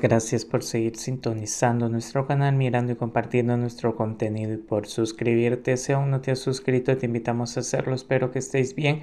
Gracias por seguir sintonizando nuestro canal, mirando y compartiendo nuestro contenido y por suscribirte. Si aún no te has suscrito, te invitamos a hacerlo. Espero que estéis bien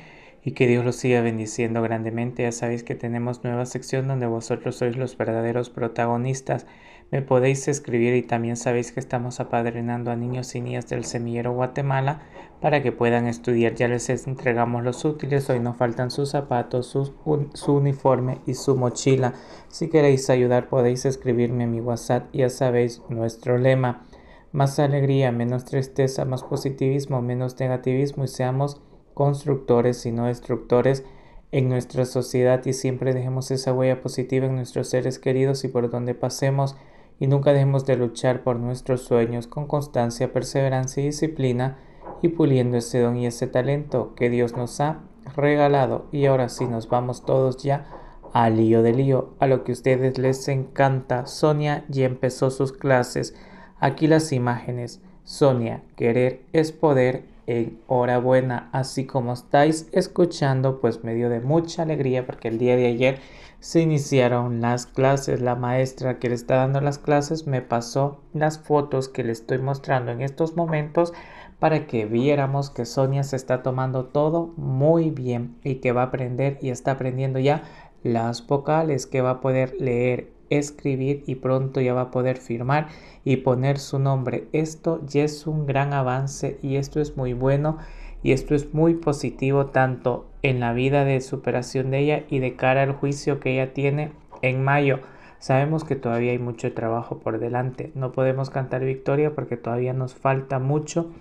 y que Dios los siga bendiciendo grandemente. Ya sabéis que tenemos nueva sección donde vosotros sois los verdaderos protagonistas. Me podéis escribir y también sabéis que estamos apadrinando a niños y niñas del semillero Guatemala para que puedan estudiar. Ya les entregamos los útiles, hoy nos faltan sus zapatos, su uniforme y su mochila. Si queréis ayudar podéis escribirme a mi WhatsApp, ya sabéis nuestro lema. Más alegría, menos tristeza, más positivismo, menos negativismo y seamos constructores, y no destructores en nuestra sociedad y siempre dejemos esa huella positiva en nuestros seres queridos y por donde pasemos y nunca dejemos de luchar por nuestros sueños con constancia, perseverancia y disciplina y puliendo ese don y ese talento que Dios nos ha regalado. Y ahora sí nos vamos todos ya al lío de lío, a lo que a ustedes les encanta. Sonia ya empezó sus clases. Aquí las imágenes. Sonia, querer es poder enhorabuena, así como estáis escuchando, pues me dio de mucha alegría porque el día de ayer se iniciaron las clases, la maestra que le está dando las clases me pasó las fotos que le estoy mostrando en estos momentos para que viéramos que Sonia se está tomando todo muy bien y que va a aprender y está aprendiendo ya las vocales que va a poder leer escribir y pronto ya va a poder firmar y poner su nombre. Esto ya es un gran avance y esto es muy bueno y esto es muy positivo tanto en la vida de superación de ella y de cara al juicio que ella tiene en mayo. Sabemos que todavía hay mucho trabajo por delante, no podemos cantar victoria porque todavía nos falta mucho,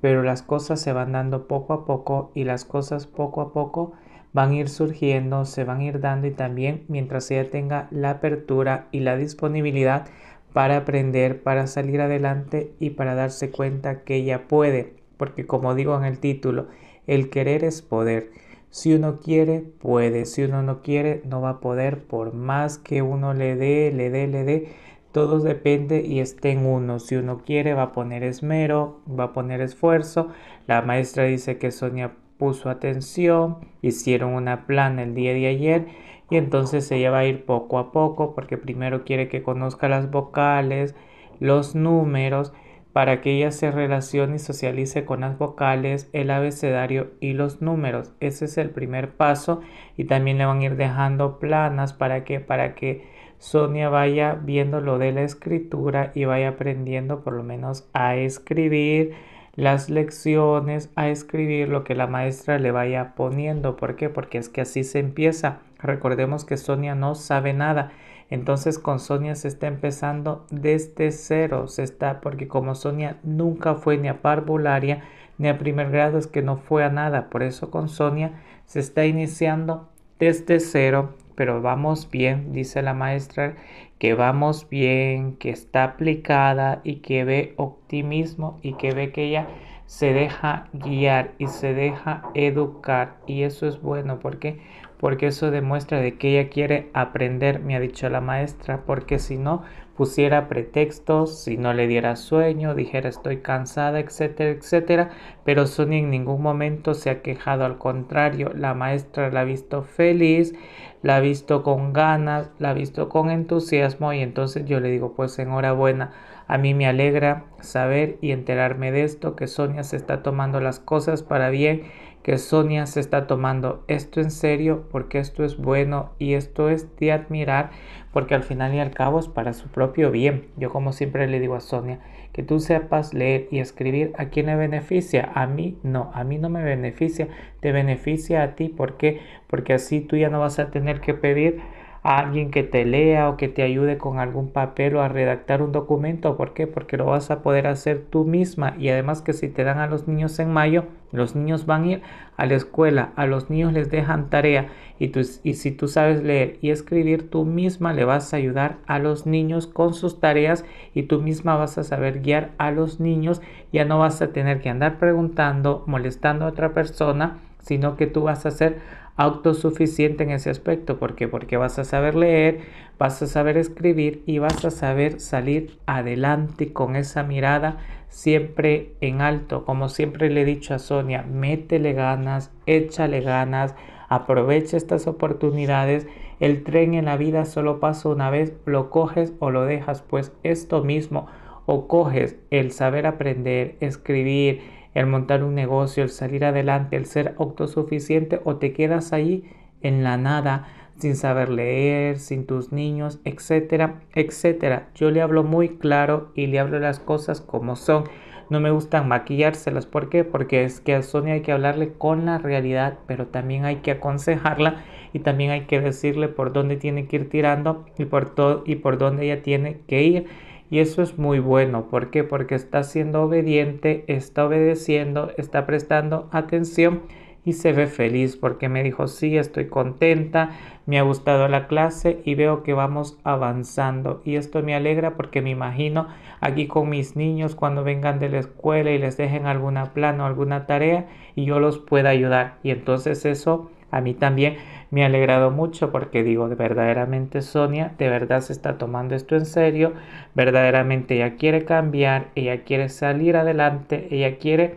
pero las cosas se van dando poco a poco y las cosas poco a poco van a ir surgiendo, se van a ir dando y también mientras ella tenga la apertura y la disponibilidad para aprender, para salir adelante y para darse cuenta que ella puede, porque como digo en el título, el querer es poder. Si uno quiere, puede. Si uno no quiere, no va a poder por más que uno le dé, le dé, le dé. Todo depende y esté en uno. Si uno quiere, va a poner esmero, va a poner esfuerzo. La maestra dice que Sonia puso atención, hicieron una plana el día de ayer y entonces ella va a ir poco a poco porque primero quiere que conozca las vocales, los números, para que ella se relacione y socialice con las vocales, el abecedario y los números. Ese es el primer paso y también le van a ir dejando planas para que para que Sonia vaya viendo lo de la escritura y vaya aprendiendo por lo menos a escribir las lecciones a escribir lo que la maestra le vaya poniendo. ¿Por qué? Porque es que así se empieza. Recordemos que Sonia no sabe nada. Entonces con Sonia se está empezando desde cero, se está porque como Sonia nunca fue ni a parvularia ni a primer grado es que no fue a nada, por eso con Sonia se está iniciando desde cero pero vamos bien, dice la maestra, que vamos bien, que está aplicada y que ve optimismo y que ve que ella se deja guiar y se deja educar y eso es bueno porque porque eso demuestra de que ella quiere aprender, me ha dicho la maestra, porque si no pusiera pretextos, si no le diera sueño, dijera estoy cansada, etcétera, etcétera, pero Sonia en ningún momento se ha quejado, al contrario, la maestra la ha visto feliz, la ha visto con ganas, la ha visto con entusiasmo y entonces yo le digo pues enhorabuena, a mí me alegra saber y enterarme de esto, que Sonia se está tomando las cosas para bien, que Sonia se está tomando esto en serio porque esto es bueno y esto es de admirar porque al final y al cabo es para su propio bien. Yo como siempre le digo a Sonia, que tú sepas leer y escribir a quién le beneficia, a mí no, a mí no me beneficia, te beneficia a ti porque porque así tú ya no vas a tener que pedir a alguien que te lea o que te ayude con algún papel o a redactar un documento. ¿Por qué? Porque lo vas a poder hacer tú misma. Y además que si te dan a los niños en mayo, los niños van a ir a la escuela, a los niños les dejan tarea y, tú, y si tú sabes leer y escribir, tú misma le vas a ayudar a los niños con sus tareas y tú misma vas a saber guiar a los niños. Ya no vas a tener que andar preguntando, molestando a otra persona, sino que tú vas a ser autosuficiente en ese aspecto. ¿Por Porque vas a saber leer, vas a saber escribir y vas a saber salir adelante con esa mirada siempre en alto. Como siempre le he dicho a Sonia, métele ganas, échale ganas, aprovecha estas oportunidades. El tren en la vida solo pasa una vez, lo coges o lo dejas, pues esto mismo o coges el saber aprender, escribir, el montar un negocio, el salir adelante, el ser autosuficiente o te quedas ahí en la nada sin saber leer, sin tus niños, etcétera, etcétera. Yo le hablo muy claro y le hablo las cosas como son. No me gustan maquillárselas. ¿Por qué? Porque es que a Sonia hay que hablarle con la realidad, pero también hay que aconsejarla y también hay que decirle por dónde tiene que ir tirando y por, y por dónde ella tiene que ir y eso es muy bueno. ¿Por qué? Porque está siendo obediente, está obedeciendo, está prestando atención y se ve feliz porque me dijo, sí, estoy contenta, me ha gustado la clase y veo que vamos avanzando. Y esto me alegra porque me imagino aquí con mis niños cuando vengan de la escuela y les dejen alguna plana o alguna tarea y yo los pueda ayudar. Y entonces eso a mí también me ha alegrado mucho porque digo, verdaderamente Sonia, de verdad se está tomando esto en serio, verdaderamente ella quiere cambiar, ella quiere salir adelante, ella quiere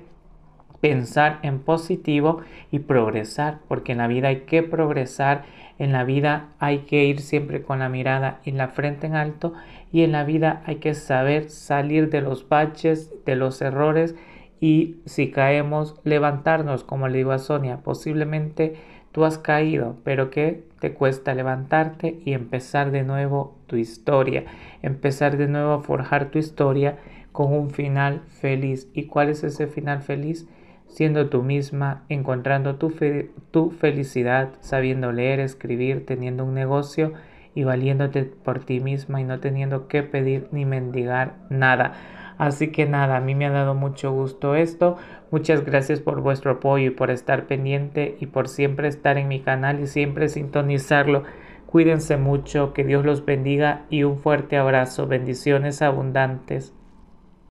pensar en positivo y progresar, porque en la vida hay que progresar, en la vida hay que ir siempre con la mirada y la frente en alto y en la vida hay que saber salir de los baches, de los errores, y si caemos, levantarnos, como le digo a Sonia, posiblemente tú has caído, pero que te cuesta levantarte y empezar de nuevo tu historia, empezar de nuevo a forjar tu historia con un final feliz. ¿Y cuál es ese final feliz? Siendo tú misma, encontrando tu, tu felicidad, sabiendo leer, escribir, teniendo un negocio y valiéndote por ti misma y no teniendo que pedir ni mendigar nada Así que nada, a mí me ha dado mucho gusto esto. Muchas gracias por vuestro apoyo y por estar pendiente y por siempre estar en mi canal y siempre sintonizarlo. Cuídense mucho, que Dios los bendiga y un fuerte abrazo. Bendiciones abundantes.